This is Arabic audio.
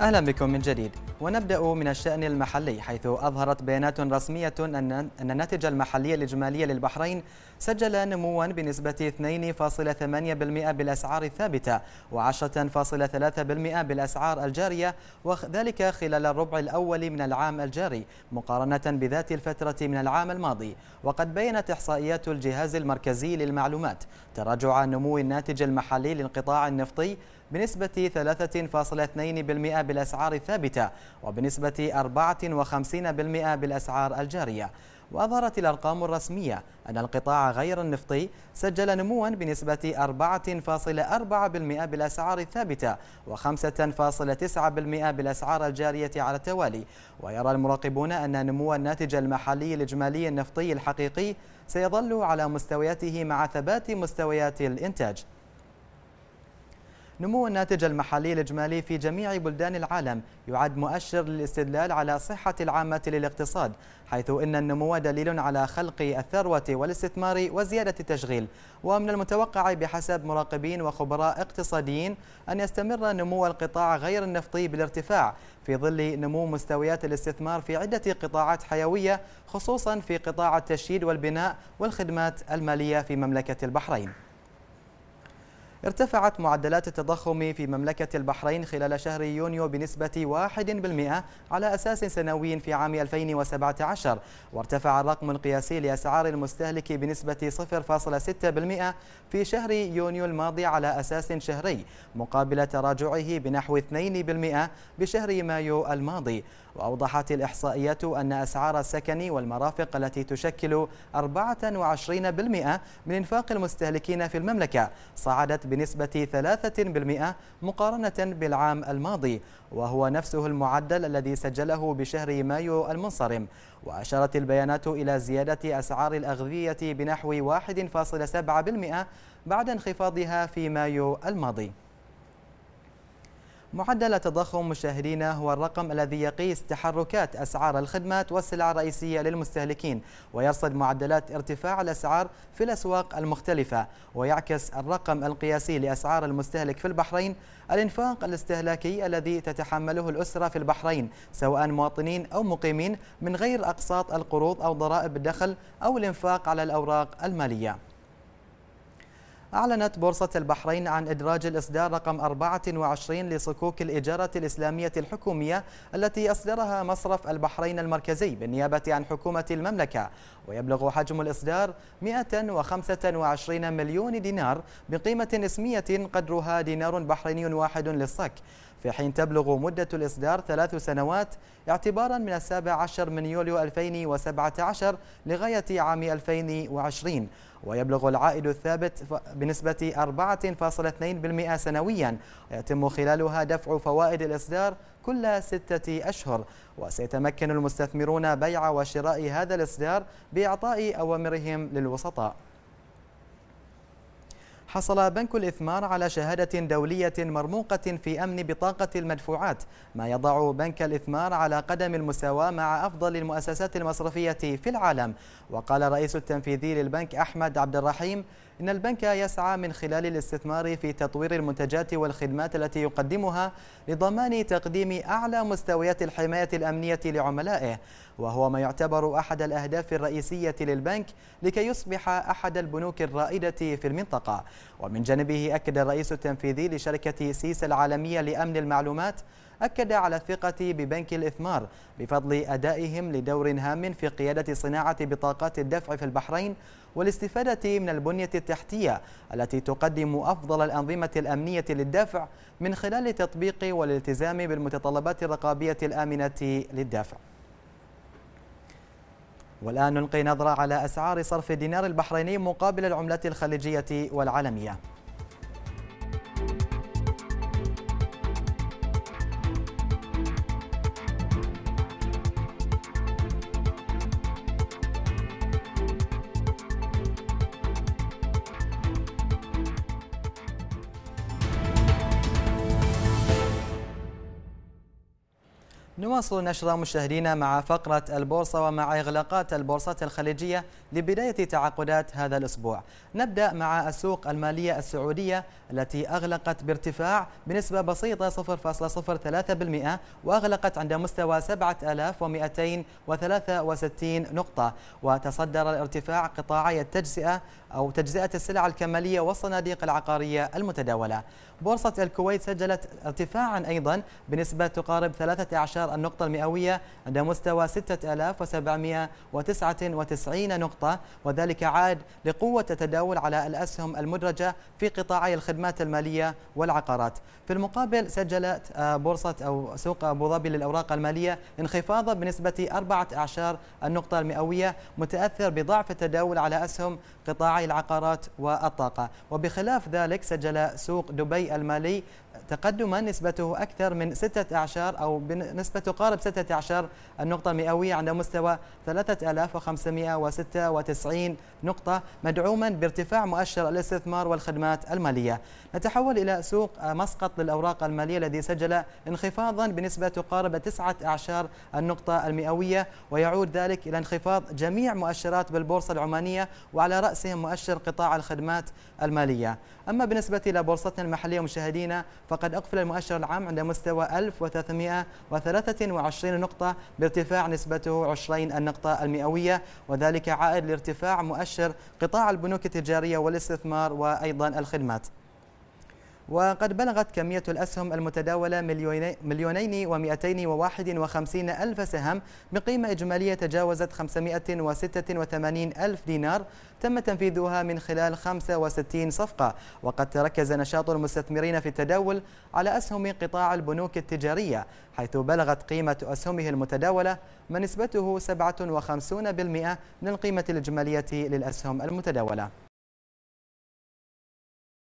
أهلا بكم من جديد ونبدأ من الشأن المحلي حيث أظهرت بيانات رسمية أن الناتج المحلي الإجمالي للبحرين سجل نموا بنسبة 2.8% بالأسعار الثابتة و10.3% بالأسعار الجارية وذلك خلال الربع الأول من العام الجاري مقارنة بذات الفترة من العام الماضي وقد بينت إحصائيات الجهاز المركزي للمعلومات تراجع نمو الناتج المحلي للقطاع النفطي بنسبة 3.2% بالأسعار الثابتة وبنسبة 54% بالأسعار الجارية وأظهرت الأرقام الرسمية أن القطاع غير النفطي سجل نموا بنسبة 4.4% بالأسعار الثابتة و5.9% بالأسعار الجارية على التوالي ويرى المراقبون أن نمو الناتج المحلي الإجمالي النفطي الحقيقي سيظل على مستوياته مع ثبات مستويات الإنتاج نمو الناتج المحلي الإجمالي في جميع بلدان العالم يعد مؤشر للاستدلال على صحة العامة للاقتصاد حيث إن النمو دليل على خلق الثروة والاستثمار وزيادة التشغيل ومن المتوقع بحسب مراقبين وخبراء اقتصاديين أن يستمر نمو القطاع غير النفطي بالارتفاع في ظل نمو مستويات الاستثمار في عدة قطاعات حيوية خصوصا في قطاع التشييد والبناء والخدمات المالية في مملكة البحرين ارتفعت معدلات التضخم في مملكة البحرين خلال شهر يونيو بنسبة 1% على أساس سنوي في عام 2017 وارتفع الرقم القياسي لأسعار المستهلك بنسبة 0.6% في شهر يونيو الماضي على أساس شهري مقابل تراجعه بنحو 2% بشهر مايو الماضي وأوضحت الإحصائيات أن أسعار السكن والمرافق التي تشكل 24% من إنفاق المستهلكين في المملكة صعدت بنسبة 3% مقارنة بالعام الماضي وهو نفسه المعدل الذي سجله بشهر مايو المنصرم وأشارت البيانات إلى زيادة أسعار الأغذية بنحو 1.7% بعد انخفاضها في مايو الماضي معدل تضخم مشاهدينا هو الرقم الذي يقيس تحركات أسعار الخدمات والسلع الرئيسية للمستهلكين ويرصد معدلات ارتفاع الأسعار في الأسواق المختلفة ويعكس الرقم القياسي لأسعار المستهلك في البحرين الإنفاق الاستهلاكي الذي تتحمله الأسرة في البحرين سواء مواطنين أو مقيمين من غير أقساط القروض أو ضرائب الدخل أو الإنفاق على الأوراق المالية أعلنت بورصة البحرين عن إدراج الإصدار رقم 24 لصكوك الإجارة الإسلامية الحكومية التي أصدرها مصرف البحرين المركزي بالنيابة عن حكومة المملكة ويبلغ حجم الإصدار 125 مليون دينار بقيمة اسمية قدرها دينار بحريني واحد للصك في حين تبلغ مدة الإصدار ثلاث سنوات اعتبارا من السابع عشر من يوليو 2017 لغاية عام 2020 ويبلغ العائد الثابت بنسبة 4.2% سنويا ويتم خلالها دفع فوائد الإصدار كل ستة أشهر وسيتمكن المستثمرون بيع وشراء هذا الإصدار بإعطاء أوامرهم للوسطاء حصل بنك الإثمار على شهادة دولية مرموقة في أمن بطاقة المدفوعات ما يضع بنك الإثمار على قدم المساواة مع أفضل المؤسسات المصرفية في العالم وقال الرئيس التنفيذي للبنك أحمد عبد الرحيم إن البنك يسعى من خلال الاستثمار في تطوير المنتجات والخدمات التي يقدمها لضمان تقديم أعلى مستويات الحماية الأمنية لعملائه وهو ما يعتبر أحد الأهداف الرئيسية للبنك لكي يصبح أحد البنوك الرائدة في المنطقة ومن جانبه أكد الرئيس التنفيذي لشركة سيس العالمية لأمن المعلومات أكد على الثقة ببنك الإثمار بفضل أدائهم لدور هام في قيادة صناعة بطاقات الدفع في البحرين والاستفادة من البنية التحتية التي تقدم أفضل الأنظمة الأمنية للدفع من خلال تطبيق والالتزام بالمتطلبات الرقابية الآمنة للدفع والآن نلقي نظرة على أسعار صرف الدينار البحريني مقابل العملات الخليجية والعالمية نواصل نشر مشاهدينا مع فقرة البورصة ومع إغلاقات البورصات الخليجية لبداية تعاقدات هذا الأسبوع نبدأ مع السوق المالية السعودية التي أغلقت بارتفاع بنسبة بسيطة 0.03% وأغلقت عند مستوى 7263 نقطة وتصدر الارتفاع قطاعي التجزئة أو تجزئة السلع الكمالية والصناديق العقارية المتداولة بورصة الكويت سجلت ارتفاعا أيضا بنسبة تقارب 13 انخفاض النقطة المئوية عند مستوى 6799 نقطة وذلك عاد لقوة التداول على الأسهم المدرجة في قطاعي الخدمات المالية والعقارات في المقابل سجلت آه، بورصة أو سوق أبو ظبي للأوراق المالية انخفاضا بنسبة أربعة أعشار النقطة المئوية متأثر بضعف التداول على أسهم قطاعي العقارات والطاقة وبخلاف ذلك سجل سوق دبي المالي تقدما نسبته أكثر من 16 أو بنسبة تقارب 16 النقطة مئوية عند مستوى 3596 نقطة مدعوما بارتفاع مؤشر الاستثمار والخدمات المالية نتحول إلى سوق مسقط للأوراق المالية الذي سجل انخفاضا بنسبة تقارب 19 النقطة المئوية ويعود ذلك إلى انخفاض جميع مؤشرات بالبورصة العمانية وعلى رأسهم مؤشر قطاع الخدمات المالية أما بالنسبة إلى بورصتنا المحلية مشاهدينا فقد أقفل المؤشر العام عند مستوى 1323 نقطة بارتفاع نسبته 20 النقطة المئوية وذلك عائد لارتفاع مؤشر قطاع البنوك التجارية والاستثمار وأيضا الخدمات وقد بلغت كمية الأسهم المتداولة مليونين ومئتين وواحد وخمسين ألف سهم بقيمة إجمالية تجاوزت وثمانين ألف دينار تم تنفيذها من خلال 65 صفقة وقد تركز نشاط المستثمرين في التداول على أسهم قطاع البنوك التجارية حيث بلغت قيمة أسهمه المتداولة ما نسبته 57% من القيمة الإجمالية للأسهم المتداولة